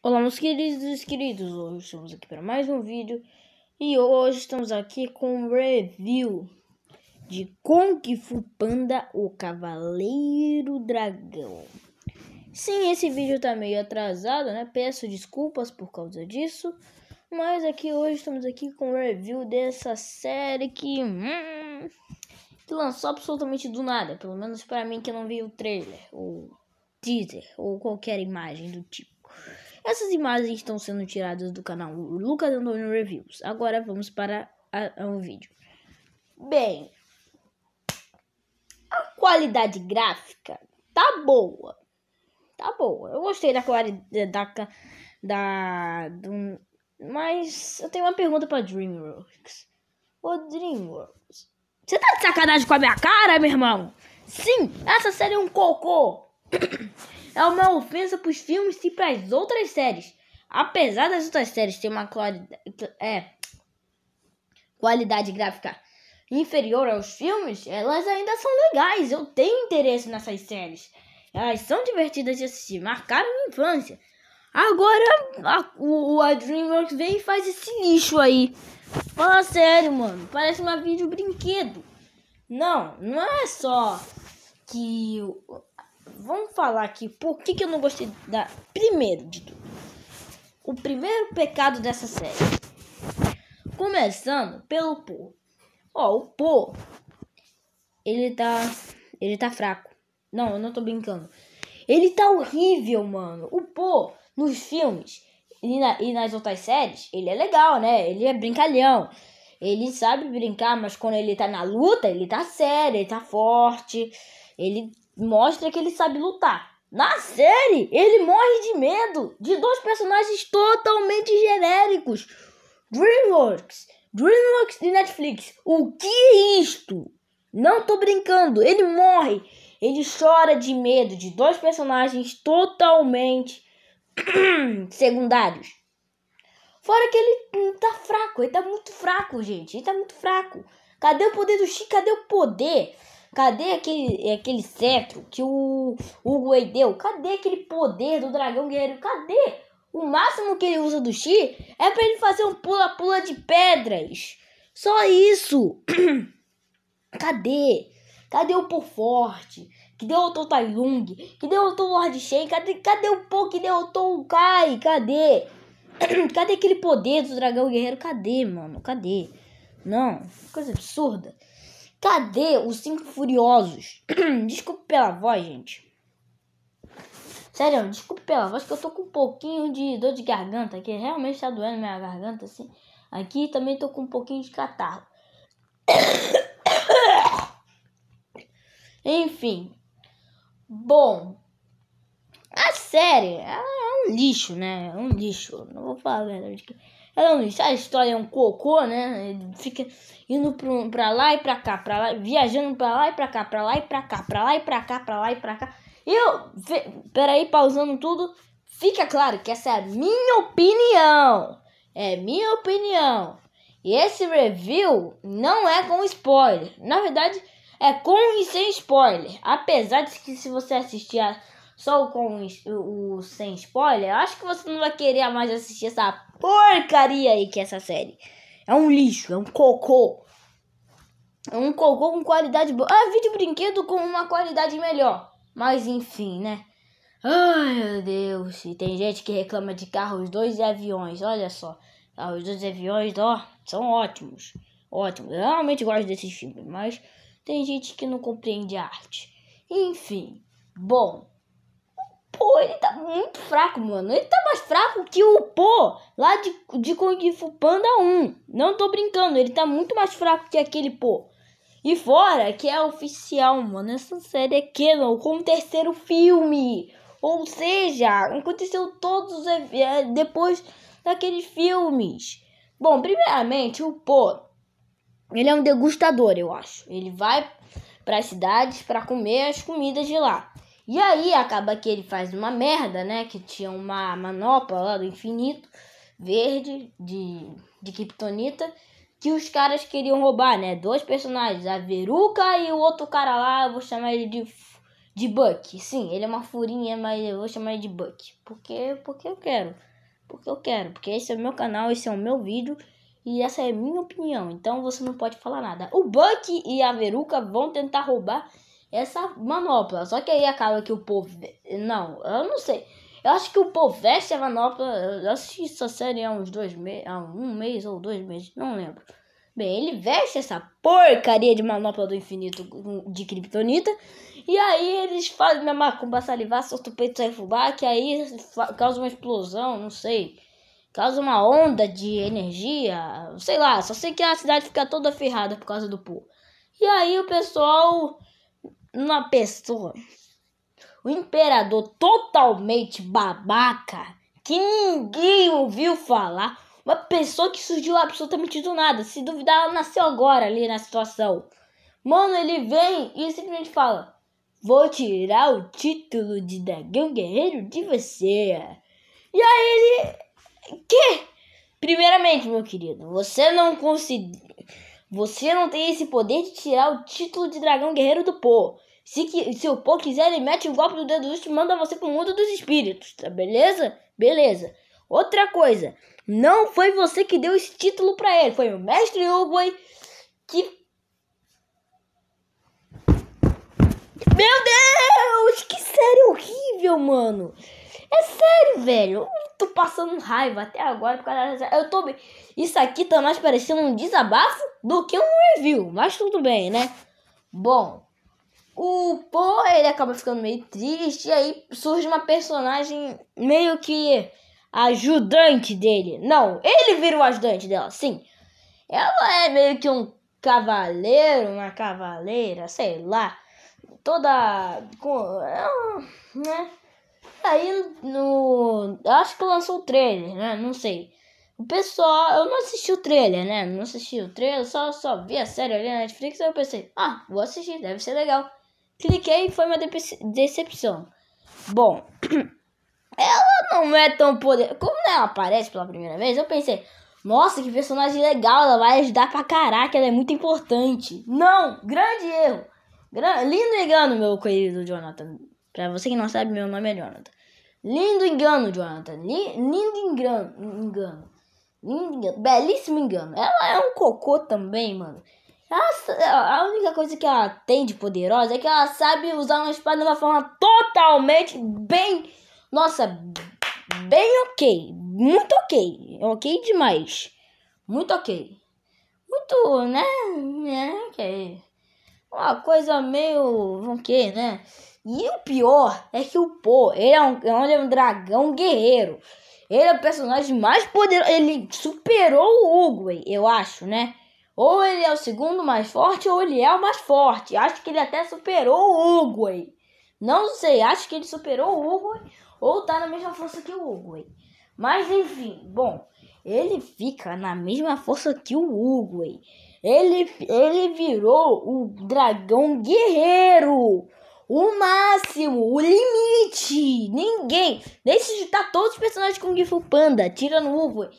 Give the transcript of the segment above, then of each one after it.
Olá meus queridos e queridos, hoje estamos aqui para mais um vídeo e hoje estamos aqui com um review de Kung Fu Panda, o Cavaleiro Dragão. Sim, esse vídeo tá meio atrasado, né? Peço desculpas por causa disso, mas aqui hoje estamos aqui com um review dessa série que, hum, que lançou absolutamente do nada, pelo menos para mim que não vi o trailer, ou teaser, ou qualquer imagem do tipo. Essas imagens estão sendo tiradas do canal Lucas Antônio Reviews. Agora vamos para o um vídeo. Bem, a qualidade gráfica tá boa. Tá boa. Eu gostei da qualidade da, da do, mas eu tenho uma pergunta para Dreamworks. Ô Dreamworks, você tá de sacanagem com a minha cara, meu irmão? Sim, essa série é um cocô. é uma ofensa para os filmes e para as outras séries. Apesar das outras séries terem uma qualidade, é, qualidade gráfica inferior aos filmes, elas ainda são legais. Eu tenho interesse nessas séries. Elas são divertidas de assistir, marcaram minha infância. Agora a, o, a DreamWorks vem e faz esse lixo aí. Fala sério, mano. Parece uma vídeo brinquedo. Não, não é só que vamos falar aqui por que, que eu não gostei da. Primeiro de tudo, o primeiro pecado dessa série. Começando pelo Po. Ó, o Po, ele tá. Ele tá fraco. Não, eu não tô brincando. Ele tá horrível, mano. O Po, nos filmes e, na, e nas outras séries, ele é legal, né? Ele é brincalhão. Ele sabe brincar, mas quando ele tá na luta, ele tá sério, ele tá forte. Ele mostra que ele sabe lutar. Na série, ele morre de medo de dois personagens totalmente genéricos. DreamWorks, DreamWorks e Netflix. O que é isto? Não tô brincando, ele morre. Ele chora de medo de dois personagens totalmente secundários. Fora que ele tá fraco, ele tá muito fraco, gente. Ele tá muito fraco. Cadê o poder do Chi? Cadê o poder? Cadê aquele, aquele cetro que o Uguay deu? Cadê aquele poder do dragão guerreiro? Cadê? O máximo que ele usa do Chi é para ele fazer um pula-pula de pedras. Só isso. Cadê? Cadê o por forte? Que derrotou o Tai Que derrotou o Lord Shen? Cadê, cadê o Po que derrotou o Kai? Cadê? cadê aquele poder do dragão guerreiro? Cadê, mano? Cadê? Não, coisa absurda. Cadê os cinco furiosos? desculpe pela voz, gente. Sério, desculpe pela voz que eu tô com um pouquinho de dor de garganta, que realmente tá doendo minha garganta assim. Aqui também tô com um pouquinho de catarro. Enfim. Bom, a série é, é um lixo, né? É um lixo. Não vou falar a verdade. Tá ela não disse, é a história é um cocô, né? Ele fica indo pro, pra lá e pra cá, pra lá, viajando pra lá e pra cá, pra lá e pra cá, pra lá e pra cá, pra lá e pra cá. Eu, peraí, pausando tudo, fica claro que essa é a minha opinião. É minha opinião. E esse review não é com spoiler. Na verdade, é com e sem spoiler. Apesar de que se você assistir a só com o, o sem spoiler, acho que você não vai querer mais assistir essa porcaria aí que é essa série. É um lixo, é um cocô. É um cocô com qualidade boa. Ah, vídeo brinquedo com uma qualidade melhor. Mas enfim, né? Ai, meu Deus. E tem gente que reclama de carros, dois e aviões. Olha só. Carros, dois e aviões, ó, são ótimos. Ótimos. Eu realmente gosto desses filmes, mas tem gente que não compreende arte. Enfim. Bom, Pô, ele tá muito fraco, mano. Ele tá mais fraco que o Pô lá de, de Kung Fu Panda 1. Não tô brincando, ele tá muito mais fraco que aquele Pô. E fora que é oficial, mano. Essa série é Canon como terceiro filme. Ou seja, aconteceu todos os é, depois daqueles filmes. Bom, primeiramente, o Po, ele é um degustador, eu acho. Ele vai para as cidades para comer as comidas de lá. E aí acaba que ele faz uma merda, né? Que tinha uma manopla lá do infinito verde de, de Kryptonita que os caras queriam roubar, né? Dois personagens, a Veruca e o outro cara lá, eu vou chamar ele de, de Buck. Sim, ele é uma furinha, mas eu vou chamar ele de Buck. Porque, porque eu quero. Porque eu quero. Porque esse é o meu canal, esse é o meu vídeo. E essa é a minha opinião. Então você não pode falar nada. O Buck e a Veruca vão tentar roubar essa manopla. Só que aí acaba que o povo. Não, eu não sei. Eu acho que o povo veste a manopla. Eu assisti essa série há uns dois meses. Há um mês ou dois meses, não lembro. Bem, ele veste essa porcaria de manopla do infinito de Kryptonita. E aí eles fazem minha macumba salivar, solta o peito sai fubá, que aí causa uma explosão, não sei. Causa uma onda de energia, sei lá, só sei que a cidade fica toda ferrada por causa do povo. E aí o pessoal uma pessoa, o imperador totalmente babaca, que ninguém ouviu falar, uma pessoa que surgiu absolutamente do nada. Se duvidar, ela nasceu agora ali na situação. Mano, ele vem e simplesmente fala: Vou tirar o título de dragão guerreiro de você. E aí ele. Que? Primeiramente, meu querido, você não conseguiu você não tem esse poder de tirar o título de dragão guerreiro do Po. Se, que, se o Po quiser, ele mete um golpe do dedo justo e manda você pro mundo dos espíritos, tá beleza? Beleza. Outra coisa, não foi você que deu esse título para ele, foi o mestre Uguay que Meu Deus, que série horrível, mano. É sério, velho tô passando raiva até agora por causa dessa. Eu tô bem. Isso aqui tá mais parecendo um desabafo do que um review, mas tudo bem, né? Bom, o Po ele acaba ficando meio triste e aí surge uma personagem meio que ajudante dele. Não, ele vira o ajudante dela, sim. Ela é meio que um cavaleiro, uma cavaleira, sei lá. Toda. Com, é né? Aí no. Acho que lançou o trailer, né? Não sei. O pessoal. Eu não assisti o trailer, né? Não assisti o trailer, só, só vi a série ali na Netflix. Aí eu pensei, ah, vou assistir, deve ser legal. Cliquei e foi uma decepção. Bom, ela não é tão poderosa. Como ela aparece pela primeira vez, eu pensei, nossa, que personagem legal, ela vai ajudar pra caraca, ela é muito importante. Não, grande erro. Gran... Lindo engano, meu querido Jonathan. Para você que não sabe, meu nome é Jonathan. Lindo engano, Jonathan. Lindo engano. engano. Lindo engano. Belíssimo engano. Ela é um cocô também, mano. Ela, a única coisa que ela tem de poderosa é que ela sabe usar uma espada de uma forma totalmente bem. Nossa, bem ok. Muito ok. Ok demais. Muito ok. Muito, né? É, ok. Uma coisa meio. O quê, né? E o pior é que o Po, ele é um, ele é um dragão guerreiro. Ele é o personagem mais poderoso. Ele superou o Uguay, eu acho, né? Ou ele é o segundo mais forte, ou ele é o mais forte. Acho que ele até superou o Uguay. Não sei, acho que ele superou o Uguay. Ou tá na mesma força que o Uguay. Mas enfim, bom. Ele fica na mesma força que o Uguay. Ele, ele virou o dragão guerreiro o máximo, o limite. Ninguém, nem se juntar todos os personagens com o Gifu Panda, tira no Uber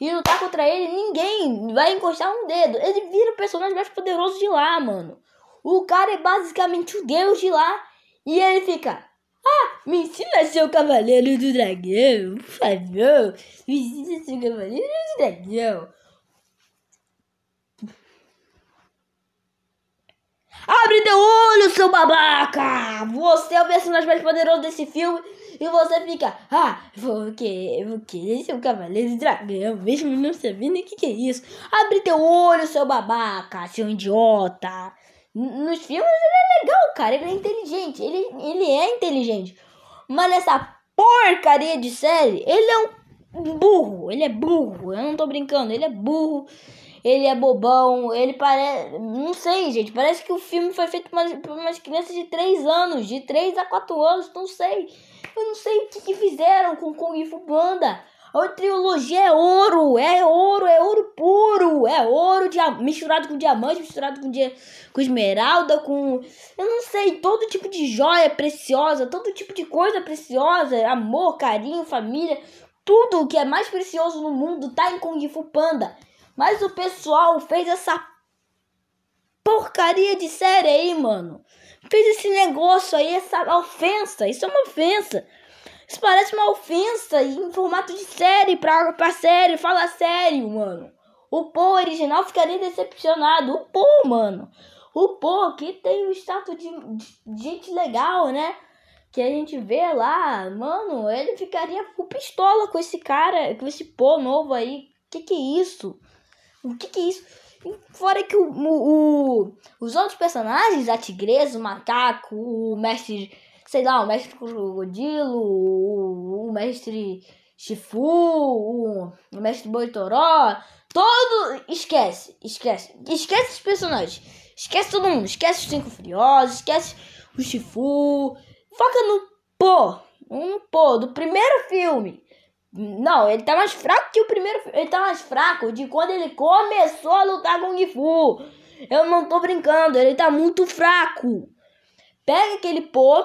e lutar contra ele, ninguém vai encostar um dedo. Ele vira o personagem mais poderoso de lá, mano. O cara é basicamente o deus de lá e ele fica. Ah, me ensina a ser o cavaleiro do dragão, por favor. Me ensina a ser o cavaleiro do dragão. seu babaca! Você é o personagem mais poderoso desse filme e você fica, ah, porque, porque esse é um cavaleiro de dragão, mesmo não sabendo o que, que é isso. Abre teu olho, seu babaca, seu idiota. Nos filmes ele é legal, cara, ele é inteligente, ele, ele é inteligente. Mas nessa porcaria de série, ele é um burro, ele é burro, eu não tô brincando, ele é burro ele é bobão, ele parece. Não sei, gente. Parece que o filme foi feito por umas crianças de 3 anos, de 3 a 4 anos, não sei. Eu não sei o que, que fizeram com Kung Fu Panda. A trilogia é ouro, é ouro, é ouro puro, é ouro misturado com diamante, misturado com, dia... com esmeralda, com. Eu não sei, todo tipo de joia preciosa, todo tipo de coisa preciosa, amor, carinho, família, tudo que é mais precioso no mundo tá em Kung Fu Panda. Mas o pessoal fez essa porcaria de série aí, mano. Fez esse negócio aí, essa ofensa. Isso é uma ofensa. Isso parece uma ofensa em formato de série pra, pra série. Fala sério, mano. O Paul original ficaria decepcionado. O Paul, mano. O Paul que tem o um status de, de gente legal, né? que a gente vê lá, mano, ele ficaria com pistola com esse cara, com esse pô novo aí. Que que é isso? O que que é isso? Fora que o, o, os outros personagens, a tigresa, o macaco, o mestre, sei lá, o mestre crocodilo, o, o mestre Shifu, o, o mestre Boitoró, todo. Esquece, esquece. Esquece os personagens. Esquece todo mundo. Esquece os cinco furiosos, esquece o Shifu. Foca no pô. Um pô do primeiro filme. Não, ele tá mais fraco que o primeiro. Ele tá mais fraco de quando ele começou a lutar com o Gifu. Eu não tô brincando, ele tá muito fraco. Pega aquele pô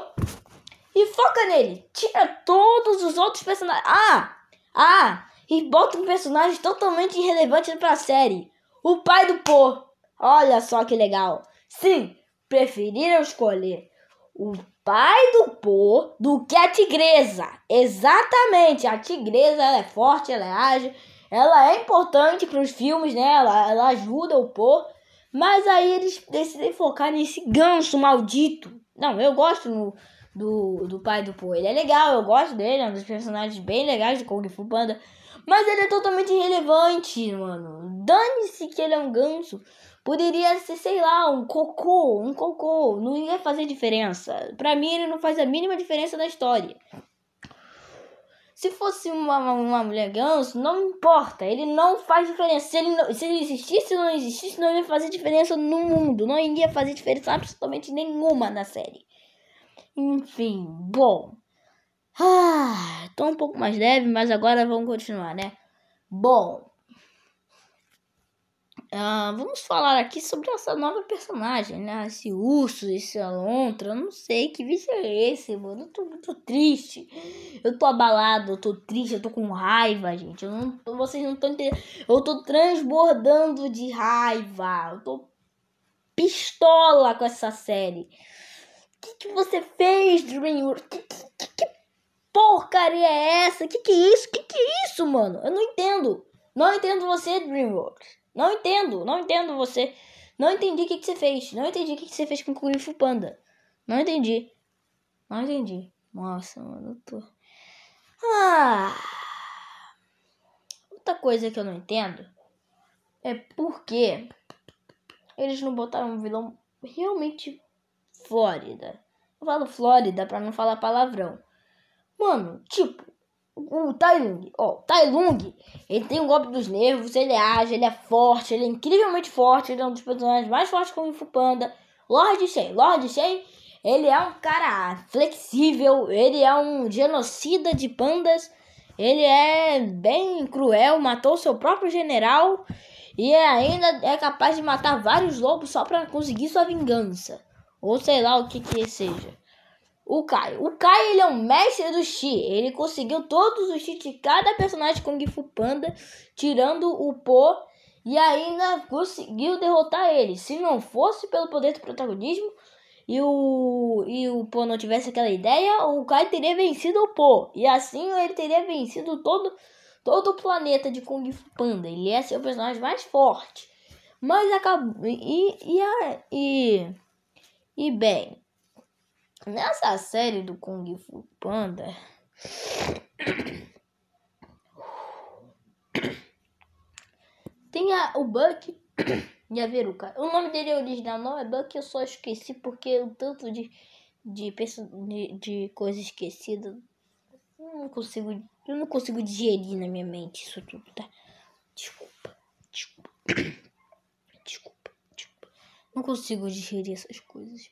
e foca nele. Tira todos os outros personagens. Ah! Ah! E bota um personagem totalmente irrelevante pra série. O pai do pô. Olha só que legal. Sim, preferiram escolher o pai do Po do que a tigresa. Exatamente, a tigresa ela é forte, ela é ágil, ela é importante para os filmes, né? Ela, ela ajuda o Po. Mas aí eles decidem focar nesse ganso maldito. Não, eu gosto no, do, do pai do Po. Ele é legal, eu gosto dele, é um dos personagens bem legais de Kung Fu Panda. Mas ele é totalmente irrelevante, mano. Dane-se que ele é um ganso. Poderia ser, sei lá, um cocô, um cocô. Não ia fazer diferença. Pra mim, ele não faz a mínima diferença na história. Se fosse uma, uma mulher ganso, não importa. Ele não faz diferença. Se ele, não, se ele existisse ou não existisse, não ia fazer diferença no mundo. Não ia fazer diferença absolutamente nenhuma na série. Enfim, bom. Ah, tô um pouco mais leve, mas agora vamos continuar, né? Bom. Uh, vamos falar aqui sobre essa nova personagem, né? Esse urso, esse alontra, eu não sei que bicho é esse, mano. Eu tô, muito triste, eu tô abalado, eu tô triste, eu tô com raiva, gente. Eu não, vocês não estão entendendo. Eu tô transbordando de raiva, eu tô pistola com essa série. O que, que você fez, DreamWorks? Que, que, que, porcaria é essa? Que que é isso? Que que é isso, mano? Eu não entendo. Não entendo você, DreamWorks. Não entendo, não entendo você. Não entendi o que, que você fez. Não entendi o que, que você fez com o Kung Fu Panda. Não entendi. Não entendi. Nossa, mano, eu tô. Ah! Outra coisa que eu não entendo é porque eles não botaram um vilão realmente Flórida. Eu falo Flórida pra não falar palavrão. Mano, tipo, o Tai Lung, ó, Tai Lung, ele tem um golpe dos nervos, ele age, ele é forte, ele é incrivelmente forte, ele é um dos personagens mais fortes como o Panda. Lord Shen, Lord Shen, ele é um cara flexível, ele é um genocida de pandas, ele é bem cruel, matou seu próprio general e é ainda é capaz de matar vários lobos só para conseguir sua vingança. Ou sei lá o que que seja. O Kai. O Kai ele é um mestre do Chi. Ele conseguiu todos os Chi de cada personagem Kung Fu Panda, tirando o Po e ainda conseguiu derrotar ele. Se não fosse pelo poder do protagonismo e o e o Po não tivesse aquela ideia, o Kai teria vencido o Po e assim ele teria vencido todo todo o planeta de Kung Fu Panda. Ele ia ser o personagem mais forte. Mas acabou e e, e, e bem, Nessa série do Kung Fu Panda. Tem a, o Buck e a Veruca. O nome dele original não é Buck, eu só esqueci porque o tanto de, de, de, de coisa esquecida. Eu não consigo. Eu não consigo digerir na minha mente isso tudo, tá? Desculpa. Desculpa. Desculpa. desculpa. Não consigo digerir essas coisas.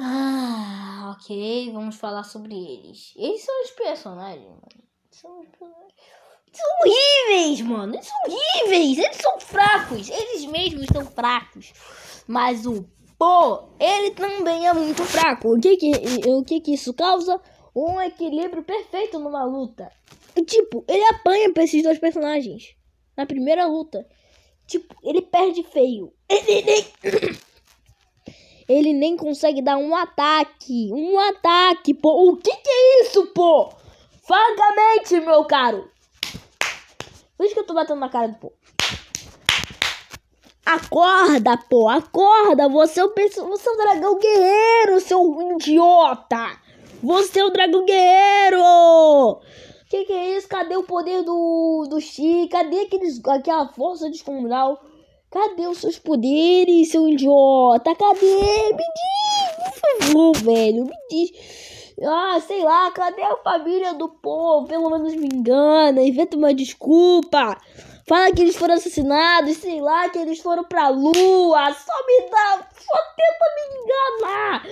Ah, ok, vamos falar sobre eles. Eles são os personagens, mano. São Eles são horríveis, mano. Eles são horríveis. Eles são fracos. Eles mesmos são fracos. Mas o Pô, ele também é muito fraco. O que que, o que que isso causa? Um equilíbrio perfeito numa luta. tipo, ele apanha pra esses dois personagens. Na primeira luta. Tipo, ele perde feio. Ele nem... Ele nem consegue dar um ataque. Um ataque, pô. O que que é isso, pô? Francamente, meu caro. Por isso que eu tô batendo na cara do pô. Acorda, pô. Acorda. Você é, um, você é o dragão guerreiro, seu idiota. Você é o dragão guerreiro. Que que é isso? Cadê o poder do, do Chi? Cadê aqueles, aquela força descomunal? Cadê os seus poderes, seu idiota? Cadê? Me diz, por favor, velho, me diz. Ah, sei lá, cadê a família do povo? Pelo menos me engana, inventa uma desculpa. Fala que eles foram assassinados, sei lá, que eles foram pra lua. Só me dá, só tenta me enganar.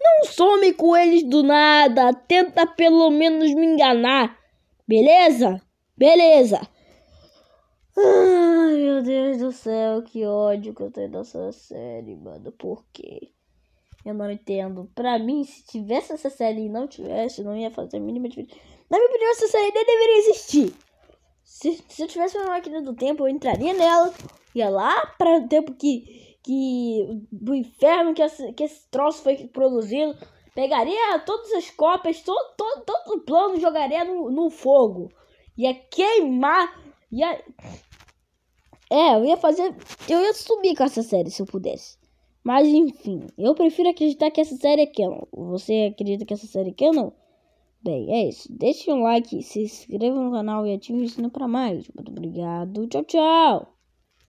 Não some com eles do nada, tenta pelo menos me enganar. Beleza? Beleza. Ai, meu Deus do céu, que ódio que eu tenho dessa série, mano. Por quê? Eu não entendo. Pra mim, se tivesse essa série e não tivesse, não ia fazer a mínima diferença. Na minha opinião, essa série nem deveria existir. Se, se eu tivesse uma máquina do tempo, eu entraria nela. Ia lá para o tempo que. que do inferno que, essa, que esse troço foi produzido. Pegaria todas as copas, todo, todo, todo o plano, jogaria no, no fogo. Ia queimar. Ia é, eu ia fazer. Eu ia subir com essa série se eu pudesse. Mas enfim, eu prefiro acreditar que essa série é canon. Você acredita que essa série é canon? Bem, é isso. Deixe um like, se inscreva no canal e ative o sino para mais. Muito obrigado. Tchau, tchau.